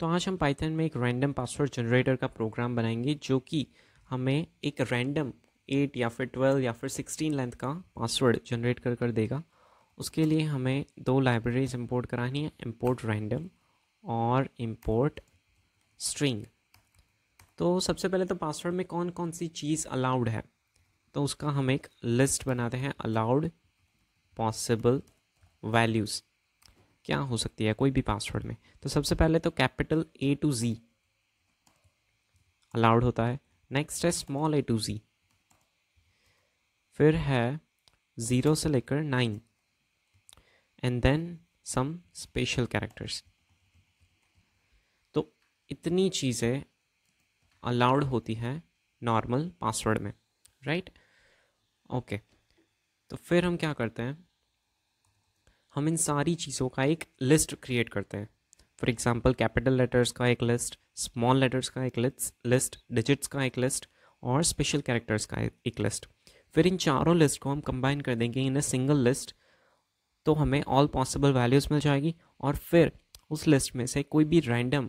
तो आज हम पाइथन में एक रैंडम पासवर्ड जनरेटर का प्रोग्राम बनाएंगे जो कि हमें एक रैंडम एट या फिर ट्वेल्व या फिर सिक्सटीन लेंथ का पासवर्ड जनरेट कर कर देगा उसके लिए हमें दो लाइब्रेरीज इंपोर्ट करानी है इंपोर्ट रैंडम और इंपोर्ट स्ट्रिंग तो सबसे पहले तो पासवर्ड में कौन कौन सी चीज़ अलाउड है तो उसका हम एक लिस्ट बनाते हैं अलाउड पॉसिबल वैल्यूज़ क्या हो सकती है कोई भी पासवर्ड में तो सबसे पहले तो capital A to G allowed होता है नेक्स्ट है स्मॉल ए टू जी फिर है ज़ीरो से लेकर nine and then some special characters तो इतनी चीज़ें अलाउड होती हैं नॉर्मल पासवर्ड में राइट right? Okay okay. तो फिर हम क्या करते हैं हम इन सारी चीज़ों का एक लिस्ट क्रिएट करते हैं फॉर एग्जाम्पल कैपिटल लेटर्स का एक लिस्ट स्मॉल लेटर्स का एक लिस्ट डिजिट्स का एक लिस्ट और स्पेशल कैरेक्टर्स का एक लिस्ट फिर इन चारों लिस्ट को हम कंबाइन कर देंगे इन अ सिंगल लिस्ट तो हमें ऑल पॉसिबल वैल्यूज़ मिल जाएगी और फिर उस लिस्ट में से कोई भी random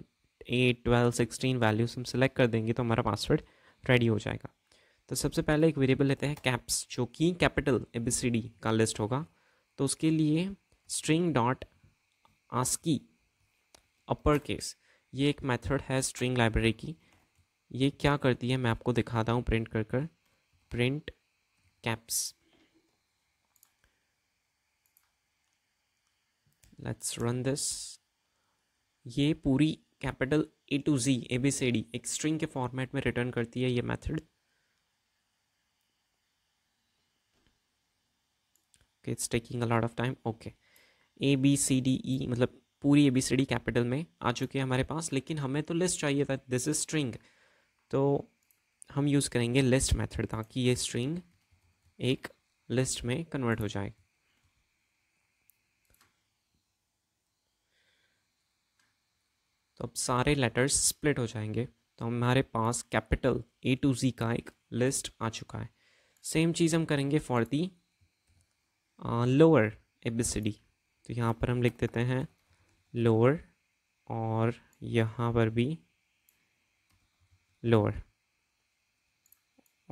eight twelve sixteen values हम सिलेक्ट कर देंगे तो हमारा पासवर्ड रेडी हो जाएगा तो सबसे पहले एक वेरिएबल लेते हैं कैप्स जो कि capital A B C D का लिस्ट होगा तो उसके लिए string dot ASCII upper case ये एक मेथड है स्ट्रिंग लाइब्रेरी की ये क्या करती है मैं आपको दिखाता हूँ प्रिंट कर कर print caps let's run this ये पूरी capital A to G A B C D एक स्ट्रिंग के फॉर्मेट में रिटर्न करती है ये method it's taking a lot of time okay A B C D E मतलब पूरी A B C D capital में आ चुकी है हमारे पास लेकिन हमें तो लिस्ट चाहिए था दिस इज स्ट्रिंग तो हम यूज़ करेंगे लिस्ट मेथड ताकि ये स्ट्रिंग एक लिस्ट में कन्वर्ट हो जाए तो अब सारे लेटर्स स्प्लिट हो जाएंगे तो हमारे पास कैपिटल ए टू जी का एक लिस्ट आ चुका है सेम चीज़ हम करेंगे फॉर दी लोअर एबिसिडी तो यहाँ पर हम लिख देते हैं लोअर और यहाँ पर भी लोअर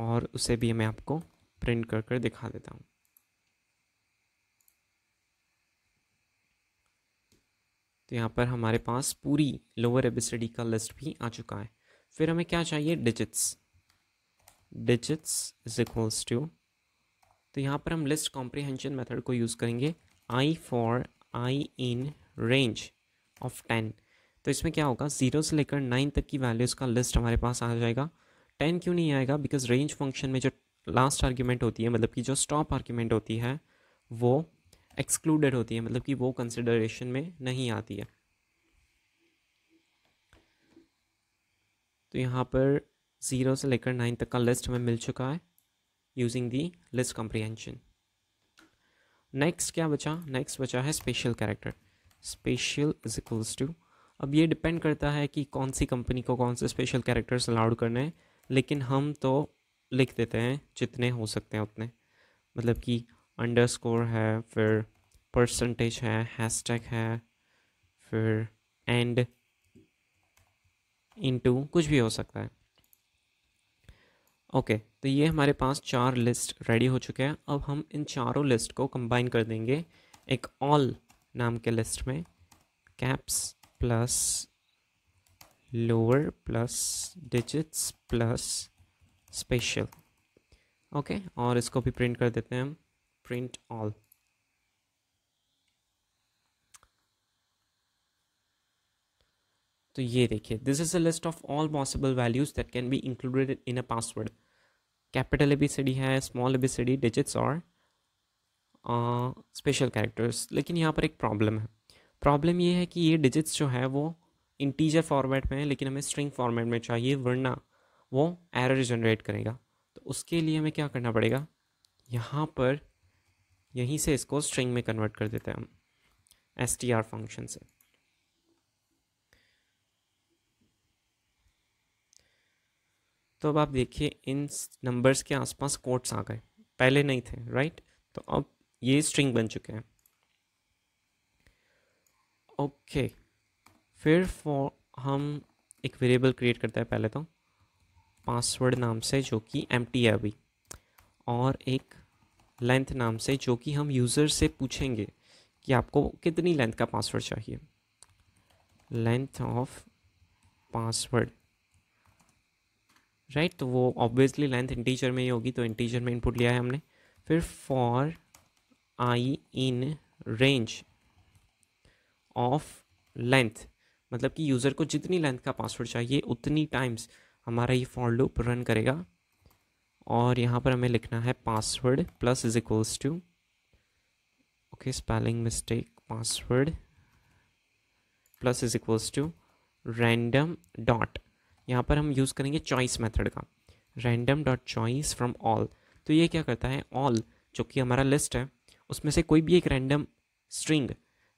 और उसे भी मैं आपको प्रिंट कर कर दिखा देता हूँ तो यहाँ पर हमारे पास पूरी लोअर एबिसडी का लिस्ट भी आ चुका है फिर हमें क्या चाहिए digits digits is equals to तो यहाँ पर हम लिस्ट कॉम्प्रिहेंशन मेथड को यूज़ करेंगे I for I in range of ten तो इसमें क्या होगा ज़ीरो से लेकर नाइन तक की वैल्यूज़ का लिस्ट हमारे पास आ जाएगा टेन क्यों नहीं आएगा बिकॉज रेंज फंक्शन में जो लास्ट आर्ग्यूमेंट होती है मतलब कि जो स्टॉप आर्ग्यूमेंट होती है वो एक्सक्लूडेड होती है मतलब कि वो कंसिडरेशन में नहीं आती है तो यहाँ पर ज़ीरो से लेकर नाइन तक का लिस्ट हमें मिल चुका है using the list comprehension next क्या बचा नेक्स्ट बचा है special character special is equals to अब ये डिपेंड करता है कि कौन सी कंपनी को कौन से स्पेशल कैरेक्टर्स अलाउड करने हैं लेकिन हम तो लिख देते हैं जितने हो सकते हैं उतने मतलब कि अंडर स्कोर है फिर परसेंटेज है हैशटैग है फिर एंड इनटू कुछ भी हो सकता है ओके okay, तो ये हमारे पास चार लिस्ट रेडी हो चुके हैं अब हम इन चारों लिस्ट को कंबाइन कर देंगे एक ऑल नाम के लिस्ट में caps plus lower plus digits plus special okay और इसको भी प्रिंट कर देते हैं हम प्रिंट ऑल तो ये देखिए this is a list of all possible values that can be included in a password capital A B C D है स्मॉल एबीसीडी डिजिट्स और स्पेशल कैरेक्टर्स लेकिन यहाँ पर एक प्रॉब्लम है प्रॉब्लम ये है कि ये डिजिट्स जो है वो इंटीजर फॉर्मेट में है लेकिन हमें स्ट्रिंग फॉर्मेट में चाहिए वरना वो एरर जनरेट करेगा तो उसके लिए हमें क्या करना पड़ेगा यहाँ पर यहीं से इसको स्ट्रिंग में कन्वर्ट कर देते हैं हम एस टी आर फंक्शन से तो अब आप देखिए इन नंबर्स के आसपास कोट्स आ गए पहले नहीं थे राइट तो अब ये स्ट्रिंग बन चुके हैं ओके फिर फॉर हम एक वेरिएबल क्रिएट करते हैं पहले तो पासवर्ड नाम से जो कि एम है अभी और एक लेंथ नाम से जो कि हम यूज़र से पूछेंगे कि आपको कितनी लेंथ का पासवर्ड चाहिए length of password right right? तो वो ऑब्वियसली लेंथ इंटीजर में ही होगी तो इंटीजर में इनपुट लिया है हमने फिर for I in range of length मतलब कि यूज़र को जितनी लेंथ का पासवर्ड चाहिए उतनी टाइम्स हमारा ये फॉर लूप रन करेगा और यहाँ पर हमें लिखना है password plus is equals to okay spelling mistake password plus is equals to random dot यहाँ पर हम यूज़ करेंगे चॉइस मेथड का random dot choice from all तो ये क्या करता है ऑल जो कि हमारा लिस्ट है उसमें से कोई भी एक रैंडम स्ट्रिंग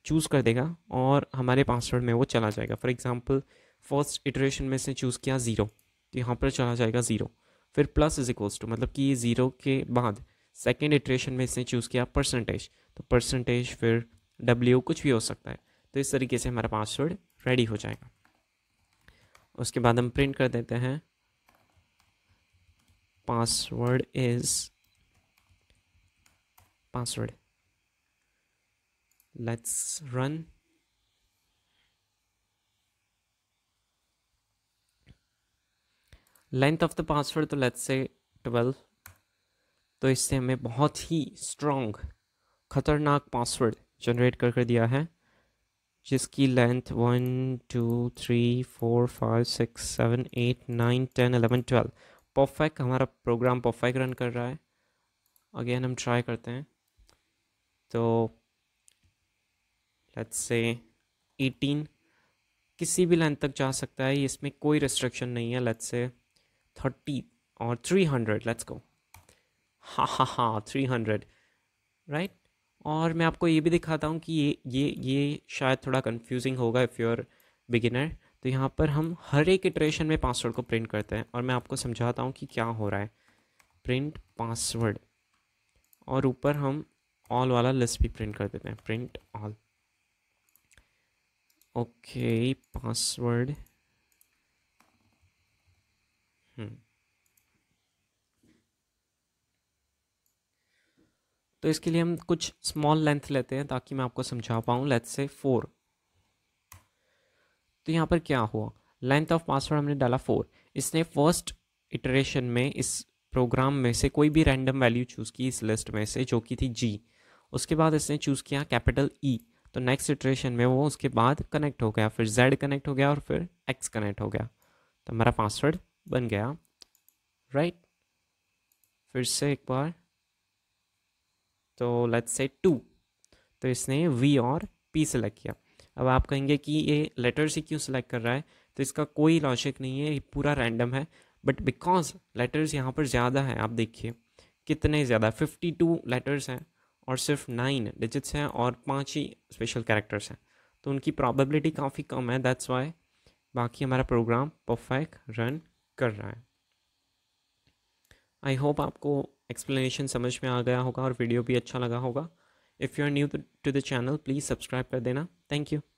चूज़ कर देगा और हमारे पासवर्ड में वो चला जाएगा फॉर एग्ज़ाम्पल फर्स्ट इटरेशन में से चूज़ किया ज़ीरो तो यहाँ पर चला जाएगा ज़ीरो फिर प्लस इज इक्वल्स टू मतलब कि ज़ीरो के बाद सेकेंड इटरेशन में इसने चूज़ किया परसेंटेज तो परसेंटेज फिर डब्ल्यू कुछ भी हो सकता है तो इस तरीके से हमारा पासवर्ड रेडी हो जाएगा उसके बाद हम प्रिंट कर देते हैं password is password let's run length of the password तो लेट्स से ट्वेल्व तो इससे हमें बहुत ही स्ट्रॉन्ग खतरनाक पासवर्ड जनरेट कर कर दिया है जिसकी length one two three four five six seven eight nine ten eleven twelve perfect हमारा प्रोग्राम परफेक्ट रन कर रहा है अगेन हम ट्राई करते हैं तो लेट्स से एटीन किसी भी लेंथ तक जा सकता है इसमें कोई रिस्ट्रिक्शन नहीं है लेट्स से थर्टी और थ्री हंड्रेड लेट्स गो हाँ हाँ हाँ थ्री हंड्रेड राइट और मैं आपको ये भी दिखाता हूँ कि ये ये ये शायद थोड़ा कन्फ्यूजिंग होगा इफ़ यू आर बिगिनर तो यहाँ पर हम हर एक इटरेशन में पासवर्ड को प्रिंट करते हैं और मैं आपको समझाता हूँ कि क्या हो रहा है प्रिंट पासवर्ड और ऊपर हम ऑल वाला लिस्ट भी प्रिंट कर देते हैं print all okay password hmm तो इसके लिए हम कुछ स्मॉल लेंथ लेते हैं ताकि मैं आपको समझा पाऊँ लेथ से फोर तो यहाँ पर क्या हुआ लेंथ ऑफ पासवर्ड हमने डाला फोर इसने फर्स्ट इटरेशन में इस प्रोग्राम में से कोई भी रैंडम वैल्यू चूज़ की इस लिस्ट में से जो कि थी जी उसके बाद इसने चूज़ किया कैपिटल ई e. तो नेक्स्ट इटरेशन में वो उसके बाद कनेक्ट हो गया फिर जेड कनेक्ट हो गया और फिर एक्स कनेक्ट हो गया तो हमारा पासवर्ड बन गया राइट right? फिर से एक बार तो लेट्स से टू तो इसने वी और पी सेलेक्ट किया अब आप कहेंगे कि ये लेटर से क्यों सेलेक्ट कर रहा है तो इसका कोई लॉजिक नहीं है ये पूरा रैंडम है बट बिकॉज लेटर्स यहाँ पर ज़्यादा हैं आप देखिए कितने ज़्यादा फिफ्टी टू लेटर्स हैं और सिर्फ नाइन डिजिट्स हैं और पाँच ही स्पेशल कैरेक्टर्स हैं तो उनकी प्रॉबेबिलिटी काफ़ी कम है दैट्स वाई बाकी हमारा प्रोग्राम परफेक्ट रन कर रहा है आई होप आपको एक्सप्लेनेशन समझ में आ गया होगा और वीडियो भी अच्छा लगा होगा if you are new to the channel please subscribe कर देना थैंक यू